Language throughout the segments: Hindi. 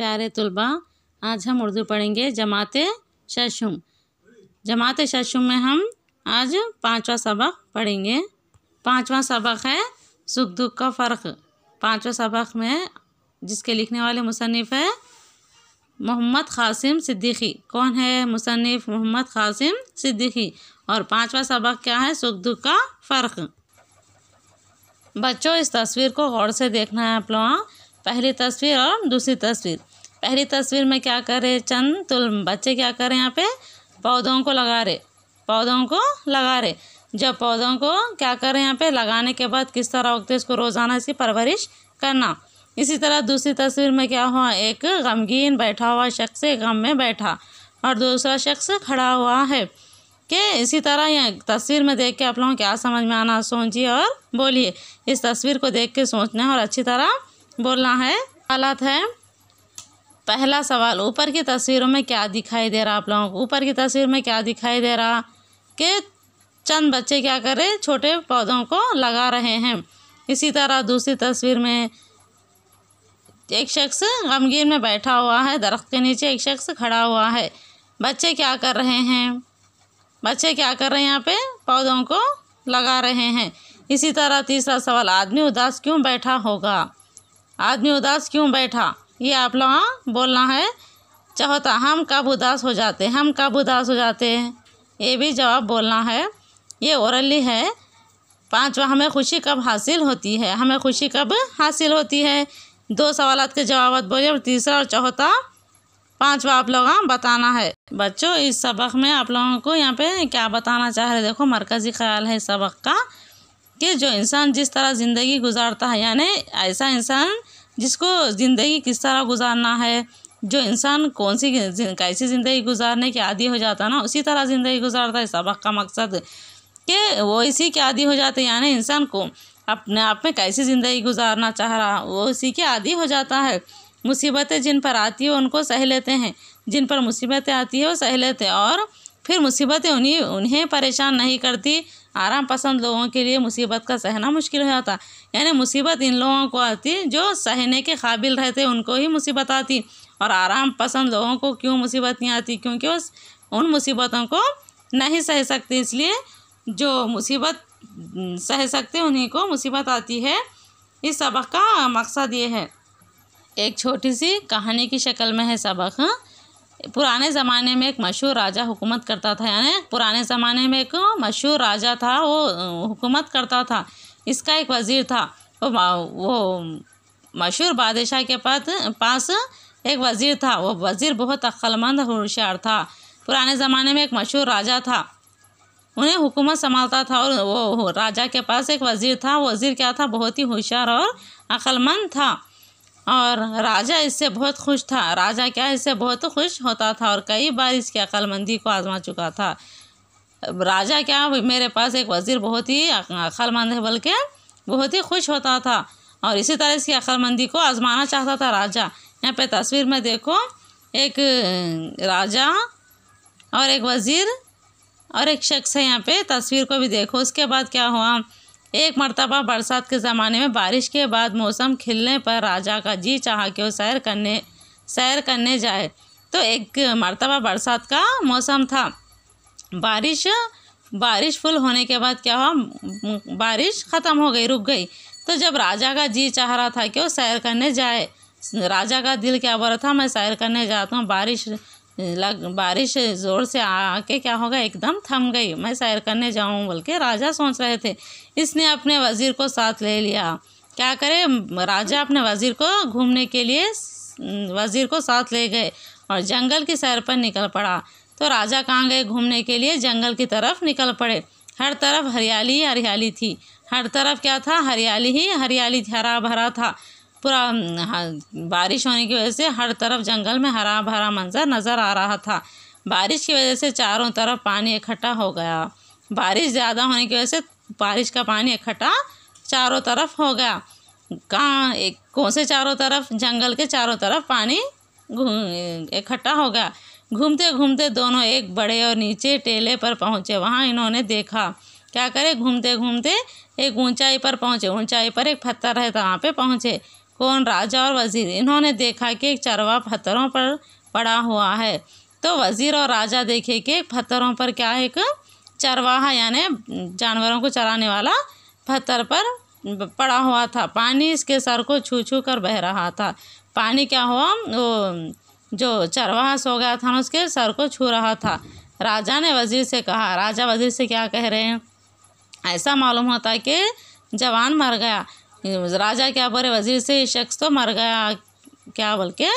प्यारे तलबा आज हम उर्दू पढ़ेंगे जमात शशुम जमात शशुम में हम आज पांचवा सबक पढ़ेंगे पांचवा सबक है सुख दुख का फ़र्क पांचवा सबक में जिसके लिखने वाले मुसनफ़ है मोहम्मद कासिम सिद्दीकी कौन है मुसनफ़ मोहम्मद कासिम सिद्दीकी और पांचवा सबक क्या है सुख दुख का फ़र्क बच्चों इस तस्वीर को गौर से देखना है आप लोग पहली तस्वीर और दूसरी तस्वीर पहली तस्वीर में क्या कर रहे चंद तो बच्चे क्या कर रहे यहाँ पे पौधों को लगा रहे पौधों को लगा रहे जब पौधों को क्या कर रहे हैं यहाँ पे लगाने के बाद किस तरह उगते इसको रोज़ाना इसकी परवरिश करना इसी तरह दूसरी तस्वीर में क्या हुआ एक गमगीन बैठा हुआ शख्स गम में बैठा और दूसरा शख्स खड़ा हुआ है कि इसी तरह यह तस्वीर में देख के आप लोगों क्या समझ में आना सोचिए और बोलिए इस तस्वीर को देख के सोचना है और अच्छी तरह बोलना है गलत है पहला सवाल ऊपर की तस्वीरों में क्या दिखाई दे रहा आप लोगों को ऊपर की तस्वीर में क्या दिखाई दे रहा कि चंद बच्चे क्या कर रहे छोटे पौधों को लगा रहे हैं इसी तरह दूसरी तस्वीर में एक शख्स गमगीर में बैठा हुआ है दरख्त के नीचे एक शख्स खड़ा हुआ है बच्चे क्या कर रहे हैं बच्चे क्या कर रहे हैं यहाँ पे पौधों को लगा रहे हैं इसी तरह तीसरा सवाल आदमी उदास क्यों बैठा होगा आदमी उदास क्यों बैठा ये आप लोग हाँ, बोलना है चाहता हम कब उदास हो जाते हम कब उदास हो जाते हैं ये भी जवाब बोलना है ये औरली है पाँचवा हमें खुशी कब हासिल होती है हमें खुशी कब हासिल होती है दो सवाल के जवाब बोलिए और तीसरा और चौथा पाँचवा आप लोग हाँ, बताना है बच्चों इस सबक में आप लोगों को यहाँ पे क्या बताना चाह रहे देखो मरकज़ी ख्याल है सबक का कि जो इंसान जिस तरह ज़िंदगी गुजारता है यानी ऐसा इंसान जिसको ज़िंदगी किस तरह गुजारना है जो इंसान कौन सी कैसी ज़िंदगी गुजारने के आदि हो जाता है ना उसी तरह ज़िंदगी गुजारता है सबक का मकसद कि वो इसी के आदि हो जाते यानी इंसान को अपने आप में कैसी ज़िंदगी गुजारना चाह रहा वो इसी के आदि हो जाता है मुसीबतें जिन पर आती है उनको सह लेते हैं जिन पर मुसीबतें आती है वो सह लेते हैं और फिर मुसीबतें उन्हीं उन्हें परेशान नहीं करती आराम पसंद लोगों के लिए मुसीबत का सहना मुश्किल हो जाता यानी मुसीबत इन लोगों को आती जो सहने के काबिल रहते उनको ही मुसीबत आती और आराम पसंद लोगों को क्यों मुसीबत नहीं आती क्योंकि उस उन मुसीबतों को नहीं सह सकते इसलिए जो मुसीबत सह सकते उन्हीं को मुसीबत आती है इस सबक का मकसद ये है एक छोटी सी कहानी की शक्ल में है सबक हाँ। पुराने ज़माने में एक मशहूर राजा हुकूमत करता था यानी पुराने ज़माने में एक मशहूर राजा था वो हुकूमत करता था इसका एक वज़ीर था वो वो मशहूर बादशाह के पास पास एक वज़ीर था वो वज़ीर बहुत अक्लमंद होशियार था पुराने ज़माने में एक मशहूर राजा था उन्हें हुकूमत संभालता था और वो राजा के पास एक वज़ीर था वज़ीर क्या था बहुत ही होशियार और अक्लमंद था और राजा इससे बहुत खुश था राजा क्या इससे बहुत खुश होता था और कई बार इसकी अकलमंदी को आजमा चुका था राजा क्या मेरे पास एक वज़ीर बहुत ही अकलमंद है बल्कि बहुत ही खुश होता था और इसी तरह इसकी अकलमंदी को आजमाना चाहता था राजा यहाँ पे तस्वीर में देखो एक राजा और एक वज़ीर और एक शख्स है यहाँ पे तस्वीर को भी देखो उसके बाद क्या हुआ एक मरतबा बरसात के ज़माने में बारिश के बाद मौसम खिलने पर राजा का जी चाह कि वो सैर करने सैर करने जाए तो एक मरतबा बरसात का मौसम था बारिश बारिश फुल होने के बाद क्या हुआ बारिश ख़त्म हो गई रुक गई तो जब राजा का जी चाह रहा था कि वो सैर करने जाए राजा का दिल क्या बोल रहा था मैं सैर करने जाता हूँ बारिश लग बारिश ज़ोर से आके क्या होगा एकदम थम गई मैं सैर करने जाऊँ बोल के राजा सोच रहे थे इसने अपने वज़ीर को साथ ले लिया क्या करे राजा अपने वज़ीर को घूमने के लिए वज़ीर को साथ ले गए और जंगल की सैर पर निकल पड़ा तो राजा कहाँ गए घूमने के लिए जंगल की तरफ निकल पड़े हर तरफ हरियाली ही हरियाली थी हर तरफ क्या था हरियाली ही हरियाली हरा भरा था पूरा बारिश होने की वजह से हर तरफ जंगल में हरा भरा मंजर नज़र आ रहा था बारिश की वजह से चारों तरफ पानी इकट्ठा हो गया बारिश ज़्यादा होने की वजह से बारिश का पानी इकट्ठा चारों तरफ हो गया कहाँ एक कौन से चारों तरफ जंगल के चारों तरफ पानी इकट्ठा हो गया घूमते घूमते दोनों एक बड़े और नीचे टेले पर पहुँचे वहाँ इन्होंने देखा क्या करे घूमते घूमते एक ऊंचाई पर पहुँचे ऊंचाई पर एक पत्थर रहता वहाँ पे पहुँचे कौन राजा और वज़ीर इन्होंने देखा कि एक चरवा पत्थरों पर पड़ा हुआ है तो वज़ीर और राजा देखे कि पत्थरों पर क्या एक चरवाहा यानी जानवरों को चराने वाला पत्थर पर पड़ा हुआ था पानी इसके सर को छू छू कर बह रहा था पानी क्या हुआ वो जो चरवाहा सो गया था उसके सर को छू रहा था राजा ने वज़ीर से कहा राजा वज़ीर से क्या कह रहे हैं ऐसा मालूम होता कि जवान मर गया राजा क्या बोले वज़ीर से शख्स तो मर गया क्या बोल के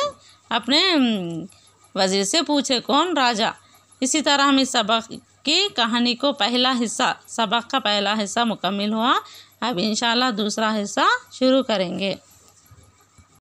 अपने वज़ीर से पूछे कौन राजा इसी तरह हम इस सबक की कहानी को पहला हिस्सा सबक का पहला हिस्सा मुकम्मल हुआ अब इंशाल्लाह दूसरा हिस्सा शुरू करेंगे